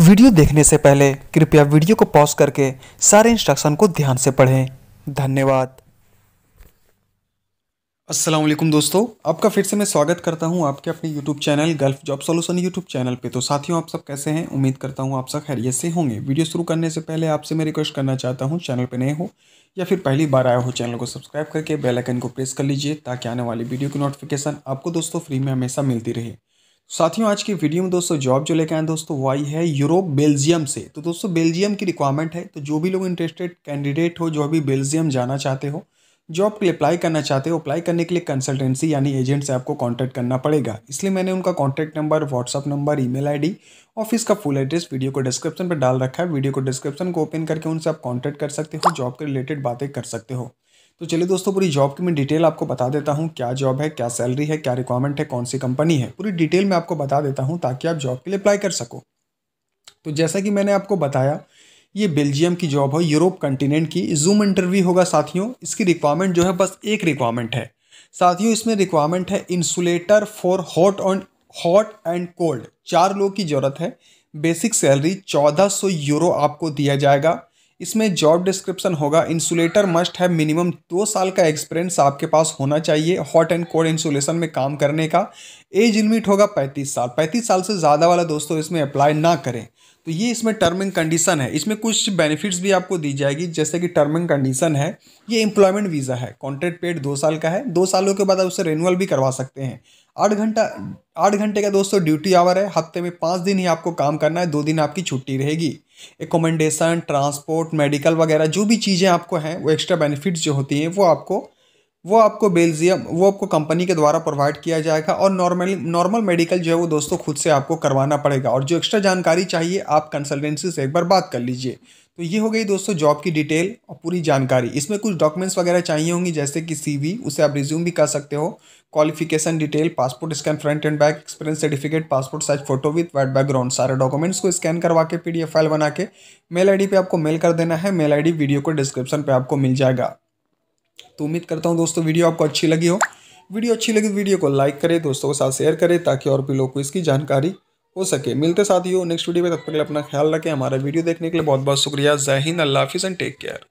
video देखने से पहले कृपया वीडियो को पॉज करके सारे इंस्ट्रक्शन को ध्यान से पढ़ें धन्यवाद वालेकुम दोस्तों आपका फिर से मैं स्वागत करता हूं आपके अपने YouTube channel gulf job solution YouTube channel पे तो साथियों आप सब कैसे हैं उम्मीद करता हूं आप सब खैरियत से होंगे वीडियो शुरू करने से पहले आपसे मैं रिक्वेस्ट करना चाहता हूं चैनल पे नए हो या फिर पहली बार आया हो चैनल को सब्सक्राइब करके बेलाइकन को प्रेस कर लीजिए ताकि आने वाली वीडियो की नोटिफिकेशन आपको दोस्तों फ्री में हमेशा मिलती रहे साथियों आज की वीडियो में दोस्तों जॉब जो लेके आए दोस्तों वो आई है यूरोप बेल्जियम से तो दोस्तों बेल्जियम की रिक्वायरमेंट है तो जो भी लोग इंटरेस्टेड कैंडिडेट हो जो भी बेल्जियम जाना चाहते हो जॉब के लिए अप्लाई करना चाहते हो अप्लाई करने के लिए कंसल्टेंसी यानी एजेंट से आपको कॉन्टैक्ट करना पड़ेगा इसलिए मैंने उनका contact number WhatsApp number email office का फुल एड्रेस वीडियो को डिस्क्रिप्शन पर डाल रखा है वीडियो को डिस्क्रिप्शन को ओपन करके उनसे आप कॉन्टैक्ट कर सकते हो जॉब के रिलेटेड बातें कर सकते हो तो चलिए दोस्तों पूरी जॉब की मैं डिटेल आपको बता देता हूँ क्या जॉब है क्या सैलरी है क्या रिक्वायरमेंट है कौन सी कंपनी है पूरी डिटेल मैं आपको बता देता हूँ ताकि आप जॉब के लिए अप्लाई कर सको तो जैसा कि मैंने आपको बताया ये बेल्जियम की जॉब है यूरोप कंटिनेंट की जूम इंटरव्यू होगा साथियों इसकी रिक्वायरमेंट जो है बस एक रिक्वायरमेंट है साथियों इसमें रिक्वायरमेंट है insulator for hot on hot and cold चार लोग की ज़रूरत है बेसिक सैलरी 1400 यूरो आपको दिया जाएगा इसमें जॉब डिस्क्रिप्शन होगा इंसुलेटर मस्ट हैव मिनिमम दो साल का एक्सपीरियंस आपके पास होना चाहिए हॉट एंड कोल्ड इंसुलेशन में काम करने का एज लिमिट होगा पैंतीस साल पैंतीस साल से ज़्यादा वाला दोस्तों इसमें अप्लाई ना करें तो ये इसमें टर्म एंड कंडीशन है इसमें कुछ बेनिफिट्स भी आपको दी जाएगी जैसे कि टर्म एंड कंडीशन है ये एम्प्लॉयमेंट वीज़ा है कॉन्ट्रैक्ट पेड दो साल का है दो सालों के बाद आप उसे रेनुअल भी करवा सकते हैं आठ घंटा आठ घंटे का दोस्तों ड्यूटी आवर है हफ्ते में पाँच दिन ही आपको काम करना है दो दिन आपकी छुट्टी रहेगी एकोमेंडेशन ट्रांसपोर्ट मेडिकल वगैरह जो भी चीज़ें आपको हैं वो एक्स्ट्रा बेनिफिट्स जो होती हैं वो आपको वो आपको बेल्जियम वो आपको कंपनी के द्वारा प्रोवाइड किया जाएगा और नॉर्मली नॉर्मल मेडिकल जो है वो दोस्तों खुद से आपको करवाना पड़ेगा और जो एक्स्ट्रा जानकारी चाहिए आप कंसल्टेंसी से एक बार बात कर लीजिए तो ये हो गई दोस्तों जॉब की डिटेल और पूरी जानकारी इसमें कुछ डॉक्यूमेंट्स वगैरह चाहिए होंगी जैसे कि सीवी उसे आप रिज्यूम भी कर सकते हो qualification detail passport scan front and back experience certificate passport size photo with white background सारे डॉक्यूमेंट्स को स्कैन करवा के पी फाइल बना के मेल आई पे आपको मेल कर देना है मेल आई वीडियो को डिस्क्रिप्शन पर आपको मिल जाएगा तो उम्मीद करता हूँ दोस्तों वीडियो आपको अच्छी लगी हो वीडियो अच्छी लगी तो वीडियो को लाइक करें दोस्तों के साथ शेयर करें ताकि और भी लोग को इसकी जानकारी हो सके मिलते साथ ही हो नेक्स्ट वीडियो में तब तक अपना ख्याल रखें हमारा वीडियो देखने के लिए बहुत बहुत शुक्रिया जय हिंद अल्लाह हाफिज़ एंड टेक केयर